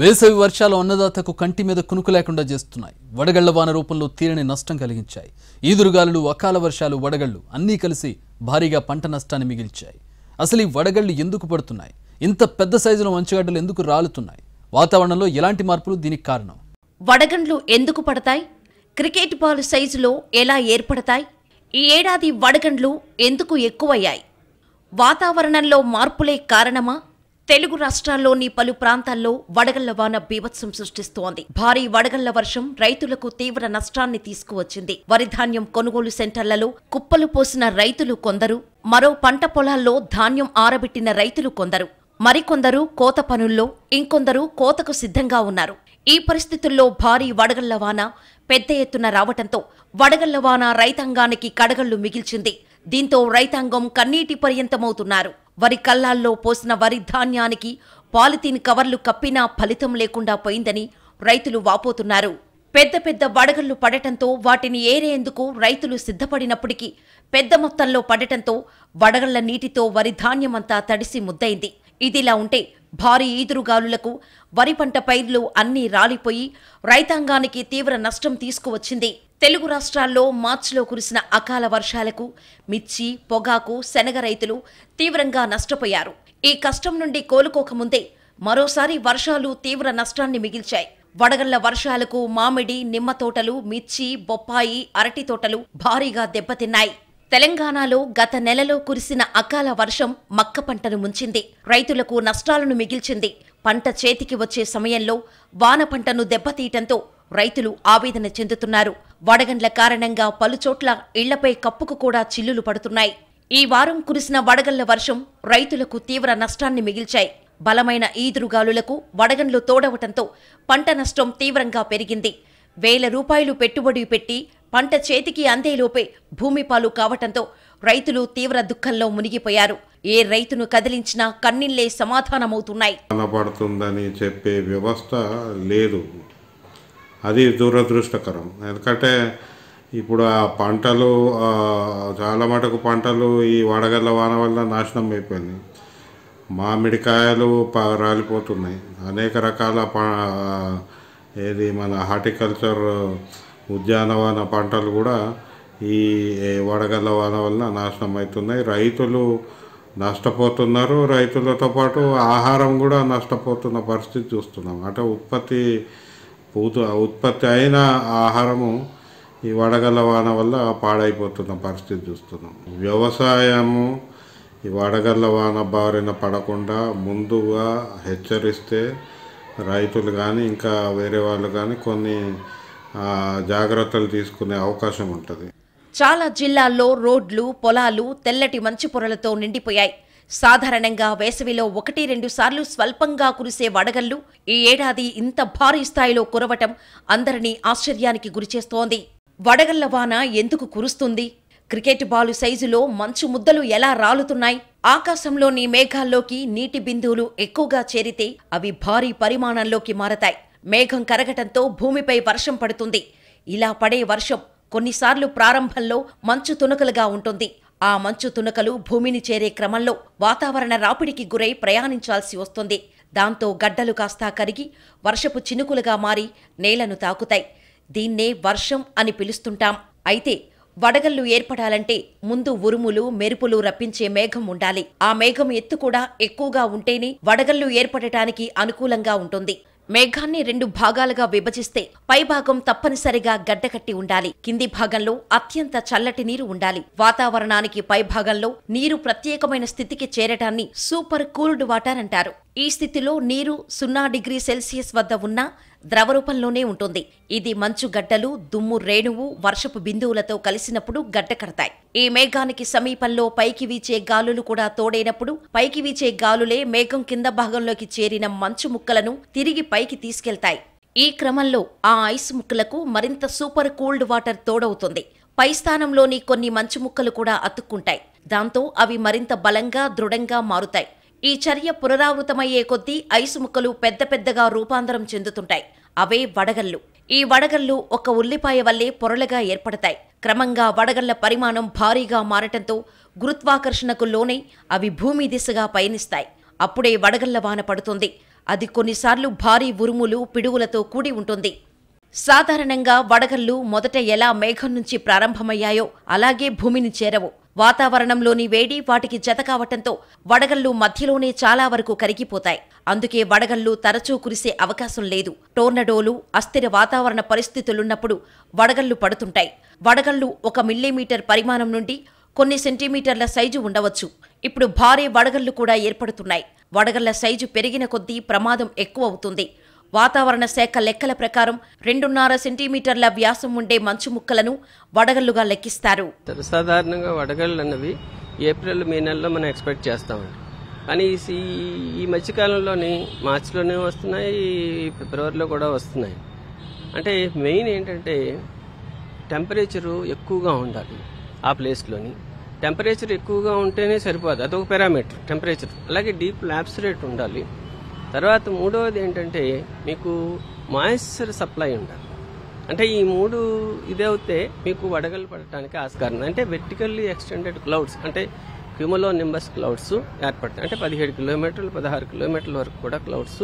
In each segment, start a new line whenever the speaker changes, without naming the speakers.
వేసవి వర్షాలు అన్నదాతకు కంటి మీద కునుకు లేకుండా చేస్తున్నాయి వడగళ్ల వాన రూపంలో తీరని నష్టం కలిగించాయి ఈదురుగాలులు అకాల వర్షాలు వడగళ్లు అన్నీ కలిసి భారీగా పంట నష్టాన్ని మిగిల్చాయి అసలు ఈ వడగళ్లు ఎందుకు పడుతున్నాయి ఇంత పెద్ద సైజులో మంచుగడ్డలు ఎందుకు రాలుతున్నాయి వాతావరణంలో ఎలాంటి మార్పులు దీనికి కారణం వడగండ్లు ఎందుకు పడతాయి క్రికెట్ బాల్
సైజులో ఎలా ఏర్పడతాయి ఈ ఏడాది వడగండ్లు ఎందుకు ఎక్కువయ్యాయి వాతావరణంలో మార్పులే కారణమా తెలుగు రాష్ట్రాల్లోని పలు ప్రాంతాల్లో వడగళ్ల వాన బీభత్సం సృష్టిస్తోంది భారీ వడగళ్ల వర్షం రైతులకు తీవ్ర నష్టాన్ని తీసుకువచ్చింది వరి ధాన్యం కొనుగోలు సెంటర్లలో కుప్పలు పోసిన రైతులు కొందరు మరో పంట పొలాల్లో ధాన్యం ఆరబెట్టిన రైతులు కొందరు మరికొందరు కోత పనుల్లో ఇంకొందరు కోతకు సిద్ధంగా ఉన్నారు ఈ పరిస్థితుల్లో భారీ వడగళ్ల వాన పెద్ద ఎత్తున రావటంతో వడగళ్ల వాన రైతాంగానికి కడగళ్లు మిగిల్చింది దీంతో రైతాంగం కన్నీటి పర్యంతమవుతున్నారు వరి కల్లాల్లో పోసిన వరి ధాన్యానికి పాలిథీన్ కవర్లు కప్పినా ఫలితం లేకుండా పోయిందని రైతులు వాపోతున్నారు పెద్ద పెద్ద వడగళ్లు పడటంతో వాటిని ఏరేందుకు రైతులు సిద్ధపడినప్పటికీ పెద్ద మొత్తంలో పడటంతో వడగళ్ల నీటితో వరి ధాన్యమంతా తడిసి ముద్దైంది ఇదిలా ఉంటే భారీ ఈదురుగాలులకు వరి పంట పైర్లు అన్నీ రాలిపోయి రైతాంగానికి తీవ్ర నష్టం తీసుకువచ్చింది తెలుగు రాష్ట్రాల్లో మార్చిలో కురిసిన అకాల వర్షాలకు మిర్చి పొగాకు శనగ రైతులు తీవ్రంగా నష్టపోయారు ఈ కష్టం నుండి కోలుకోకముందే మరోసారి వర్షాలు తీవ్ర నష్టాన్ని మిగిల్చాయి వడగళ్ల వర్షాలకు మామిడి నిమ్మ తోటలు మిర్చి బొప్పాయి అరటి తోటలు భారీగా దెబ్బతిన్నాయి తెలంగాణలో గత నెలలో కురిసిన అకాల వర్షం మక్క పంటను ముంచింది రైతులకు నష్టాలను మిగిల్చింది పంట చేతికి వచ్చే సమయంలో వాన పంటను దెబ్బతీయటంతో రైతులు ఆవేదన చెందుతున్నారు వడగండ్ల కారణంగా పలుచోట్ల ఇళ్లపై కప్పుకు కూడా చిల్లులు పడుతున్నాయి ఈ వారం కురిసిన వడగళ్ల వర్షం రైతులకు తీవ్ర నష్టాన్ని మిగిల్చాయి బలమైన ఈదురుగాలులకు వడగండ్లు తోడవటంతో పంట నష్టం తీవ్రంగా పెరిగింది వేల రూపాయలు పెట్టుబడి పెట్టి పంట చేతికి అందేలోపే భూమిపాలు కావటంతో రైతులు తీవ్ర దుఃఖంలో మునిగిపోయారు ఏ రైతును కదిలించినా కన్నీళ్లే సమాధానమవుతున్నాయి
చెప్పే వ్యవస్థ లేదు అది దురదృష్టకరం ఎందుకంటే ఇప్పుడు ఆ పంటలు చాలా మటుకు పంటలు ఈ వడగల్ల వాన వల్ల నాశనం అయిపోయింది మామిడికాయలు రాలిపోతున్నాయి అనేక రకాల ఏది మన హార్టికల్చర్ ఉద్యానవన పంటలు కూడా ఈ వడగల్ల వాన వలన నాశనం అవుతున్నాయి రైతులు నష్టపోతున్నారు రైతులతో పాటు ఆహారం కూడా నష్టపోతున్న పరిస్థితి చూస్తున్నాం అంటే ఉత్పత్తి పూత ఉత్పత్తి అయిన ఆహారము ఈ వడగళ్ళ వాన వల్ల పాడైపోతున్న పరిస్థితి చూస్తున్నాం వ్యవసాయము ఈ వడగళ్ళ వాన బారిన పడకుండా ముందుగా హెచ్చరిస్తే రైతులు కానీ ఇంకా వేరే వాళ్ళు కానీ కొన్ని జాగ్రత్తలు తీసుకునే అవకాశం ఉంటుంది
చాలా జిల్లాల్లో రోడ్లు పొలాలు తెల్లటి మంచు పొరలతో నిండిపోయాయి సాధారణంగా వేసవిలో ఒకటి రెండు సార్లు స్వల్పంగా కురిసే వడగళ్లు ఈ ఏడాది ఇంత భారీ స్థాయిలో కురవటం అందరినీ ఆశ్చర్యానికి గురిచేస్తోంది వడగళ్ల వాన ఎందుకు కురుస్తుంది క్రికెట్ బాలు సైజులో మంచు ముద్దలు ఎలా రాలుతున్నాయి ఆకాశంలోని మేఘాల్లోకి నీటి బిందువులు ఎక్కువగా చేరితే అవి భారీ పరిమాణంలోకి మారతాయి మేఘం కరగటంతో భూమిపై వర్షం పడుతుంది ఇలా పడే వర్షం కొన్నిసార్లు ప్రారంభంలో మంచు తునకలుగా ఉంటుంది ఆ మంచు తునకలు భూమిని చేరే క్రమంలో వాతావరణ రాపిడికి గురై ప్రయాణించాల్సి వస్తుంది దాంతో గడ్డలు కాస్తా కరిగి వర్షపు చినుకులుగా మారి నేలను తాకుతాయి దీన్నే వర్షం అని పిలుస్తుంటాం అయితే వడగళ్లు ఏర్పడాలంటే ముందు ఉరుములు మెరుపులు రప్పించే మేఘం ఉండాలి ఆ మేఘం ఎత్తు కూడా ఎక్కువగా ఉంటేనే వడగళ్లు ఏర్పడటానికి అనుకూలంగా ఉంటుంది మేఘాన్ని రెండు భాగాలుగా విభజిస్తే పైభాగం తప్పనిసరిగా గడ్డకట్టి ఉండాలి కింది భాగంలో అత్యంత చల్లటి నీరు ఉండాలి వాతావరణానికి పైభాగంలో నీరు ప్రత్యేకమైన స్థితికి చేరటాన్ని సూపర్ కూల్డ్ వాటర్ అంటారు ఈ స్థితిలో నీరు సున్నా డిగ్రీ సెల్సియస్ వద్ద ఉన్న ద్రవరూపంలోనే ఉంటుంది ఇది మంచు గడ్డలు దుమ్ము రేణువు వర్షపు బిందువులతో కలిసినప్పుడు గడ్డకడతాయి ఈ మేఘానికి సమీపంలో పైకి వీచే గాలులు కూడా తోడైనప్పుడు పైకి వీచే గాలులే మేఘం కింద భాగంలోకి చేరిన మంచు ముక్కలను తిరిగి పైకి తీసుకెళ్తాయి ఈ క్రమంలో ఆ ఐస్ ముక్కలకు మరింత సూపర్ కూల్డ్ వాటర్ తోడవుతుంది పై స్థానంలోని కొన్ని మంచు ముక్కలు కూడా అతుక్కుంటాయి దాంతో అవి మరింత బలంగా దృఢంగా మారుతాయి ఈ చర్య పునరావృతమయ్యే కొద్దీ ఐసు ముక్కలు పెద్ద పెద్దగా రూపాంతరం చెందుతుంటాయి అవే వడగళ్ళు ఈ వడగళ్ళు ఒక ఉల్లిపాయ వల్లే పొరలుగా ఏర్పడతాయి క్రమంగా వడగళ్ల పరిమాణం భారీగా మారటంతో గురుత్వాకర్షణకు లోనై అవి భూమి దిశగా పయనిస్తాయి అప్పుడే వడగళ్ల వాన పడుతుంది అది కొన్నిసార్లు భారీ ఉరుములు పిడుగులతో కూడి ఉంటుంది సాధారణంగా వడగళ్ళు మొదట ఎలా మేఘం నుంచి ప్రారంభమయ్యాయో అలాగే భూమిని చేరవు వాతావరణంలోని వేడి వాటికి జత కావటంతో వడగళ్లు మధ్యలోనే చాలా వరకు కరిగిపోతాయి అందుకే వడగళ్లు తరచూ కురిసే అవకాశం లేదు టోర్నడోలు అస్థిర వాతావరణ పరిస్థితులున్నప్పుడు వడగళ్లు పడుతుంటాయి వడగళ్లు ఒక మిల్లీమీటర్ పరిమాణం నుండి కొన్ని సెంటీమీటర్ల సైజు ఉండవచ్చు ఇప్పుడు భారీ వడగళ్లు కూడా ఏర్పడుతున్నాయి వడగళ్ల సైజు పెరిగిన కొద్దీ ప్రమాదం ఎక్కువ అవుతుంది వాతావరణ శాఖ లెక్కల ప్రకారం రెండున్నర సెంటీమీటర్ల వ్యాసం ఉండే మంచు ముక్కలను
వడగళ్లుగా లెక్కిస్తారు సాధారణంగా వడగళ్ళు అన్నవి ఏప్రిల్ మే నెలలో మనం ఎక్స్పెక్ట్ చేస్తామండి కానీ ఈ ఈ మధ్యకాలంలోని మార్చిలోనే వస్తున్నాయి ఫిబ్రవరిలో కూడా వస్తున్నాయి అంటే మెయిన్ ఏంటంటే టెంపరేచరు ఎక్కువగా ఉండాలి ఆ ప్లేస్లోని టెంపరేచర్ ఎక్కువగా ఉంటేనే సరిపోదు అదొక పారామీటర్ టెంపరేచర్ అలాగే డీప్ ల్యాబ్స్ రేట్ ఉండాలి తర్వాత మూడవది ఏంటంటే మీకు మాయిశ్చర్ సప్లై ఉండాలి అంటే ఈ మూడు అవుతే మీకు వడగలు పడటానికి ఆస్కారం అంటే వెర్టికల్లీ ఎక్స్టెండెడ్ క్లౌడ్స్ అంటే క్యూమలో నింబస్ క్లౌడ్స్ ఏర్పడతాయి అంటే పదిహేడు కిలోమీటర్లు పదహారు కిలోమీటర్ల వరకు కూడా క్లౌడ్స్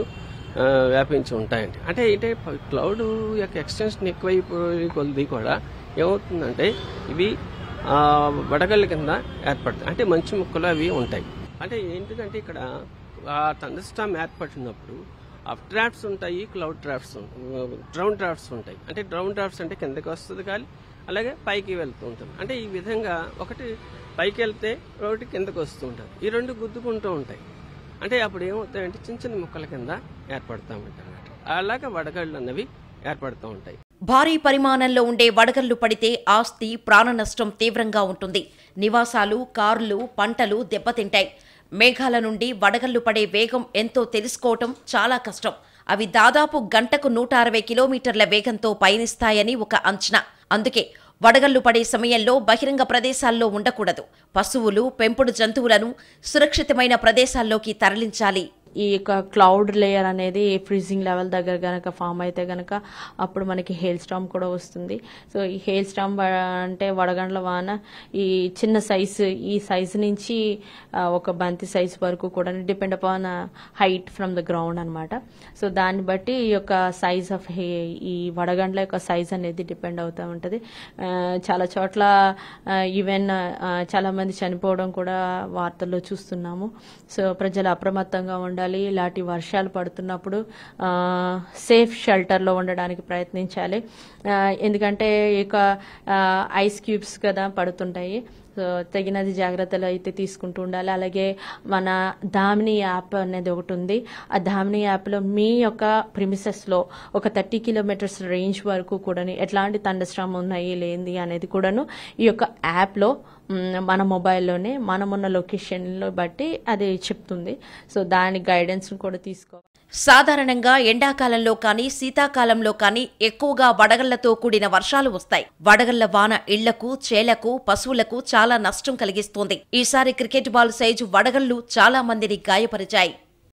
వ్యాపించి ఉంటాయండి అంటే ఏంటంటే క్లౌడ్ యొక్క ఎక్స్టెన్షన్ ఎక్కువైపోయి కొద్ది కూడా ఏమవుతుందంటే ఇవి వడగళ్ళ కింద ఏర్పడతాయి అంటే మంచి ముక్కలు అవి ఉంటాయి అంటే ఏంటిదంటే ఇక్కడ ఆ థండర్స్టామ్ ఏర్పడినప్పుడు అప్ డ్రాఫ్ట్స్ ఉంటాయి క్లౌడ్ డ్రాఫ్ట్స్ డ్రౌన్ డ్రాఫ్ట్స్ ఉంటాయి అంటే డ్రౌన్ డ్రాఫ్ట్స్ అంటే కిందకి వస్తుంది కాదు అలాగే పైకి వెళ్తూ ఉంటుంది అంటే ఈ విధంగా ఒకటి పైకి వెళ్తే ఒకటి కిందకు వస్తూ ఉంటుంది ఈ రెండు గుద్దుకుంటూ ఉంటాయి అంటే అప్పుడు ఏమవుతాయంటే చిన్న చిన్న ముక్కల కింద ఏర్పడతా ఉంటాయి అన్నమాట అలాగే వడగళ్ళు అన్నవి ఏర్పడుతూ ఉంటాయి భారీ
పరిమాణంలో ఉండే వడగళ్లు పడితే ఆస్తి ప్రాణ నష్టం తీవ్రంగా ఉంటుంది నివాసాలు కార్లు పంటలు దెబ్బతింటాయి మేఘాల నుండి వడగళ్లు పడే వేగం ఎంతో తెలుసుకోవటం చాలా కష్టం అవి దాదాపు గంటకు నూట అరవై కిలోమీటర్ల వేగంతో పయనిస్తాయని ఒక అంచనా అందుకే వడగళ్లు పడే సమయంలో బహిరంగ ప్రదేశాల్లో ఉండకూడదు పశువులు పెంపుడు జంతువులను సురక్షితమైన ప్రదేశాల్లోకి తరలించాలి ఈ యొక్క క్లౌడ్ లేయర్ అనేది ఫ్రీజింగ్ లెవెల్
దగ్గర గనక ఫామ్ అయితే కనుక అప్పుడు మనకి హెయిల్ స్టామ్ కూడా వస్తుంది సో ఈ హెయిల్ స్టామ్ అంటే వడగండ్ల వాన ఈ చిన్న సైజు ఈ సైజు నుంచి ఒక బంతి సైజు వరకు కూడా depend upon height from the ground అనమాట సో దాన్ని బట్టి ఈ యొక్క సైజ్ ఆఫ్ ఈ వడగండ్ల యొక్క సైజ్ అనేది డిపెండ్ అవుతూ ఉంటుంది చాలా చోట్ల ఈవెన్ చాలామంది చనిపోవడం కూడా వార్తల్లో చూస్తున్నాము సో ప్రజలు అప్రమత్తంగా ఉండాలి ఉండాలి ఇలాంటి వర్షాలు పడుతున్నప్పుడు సేఫ్ షెల్టర్లో ఉండడానికి ప్రయత్నించాలి ఎందుకంటే ఇక ఐస్ క్యూబ్స్ కదా పడుతుంటాయి తగినది జాగ్రత్తలు అయితే తీసుకుంటూ ఉండాలి అలాగే మన దామిని యాప్ అనేది ఒకటి ఉంది ఆ దామిని యాప్లో మీ యొక్క ప్రిమిసెస్లో ఒక థర్టీ కిలోమీటర్స్ రేంజ్ వరకు కూడా ఎట్లాంటి తండశ్రమం ఉన్నాయి లేని అనేది కూడాను ఈ యొక్క యాప్లో మన మొబైల్లోనే మనమున్న లొకేషన్లో బట్టి
అది చెప్తుంది సో దాని గైడెన్స్ కూడా తీసుకో సాధారణంగా ఎండాకాలంలో కానీ శీతాకాలంలో కానీ ఎక్కువగా వడగళ్లతో కూడిన వర్షాలు వస్తాయి వడగళ్ల వాన ఇళ్లకు చేలకు పశువులకు చాలా నష్టం కలిగిస్తోంది ఈసారి క్రికెట్ బాల్ సైజు వడగళ్లు చాలా మందిని గాయపరిచాయి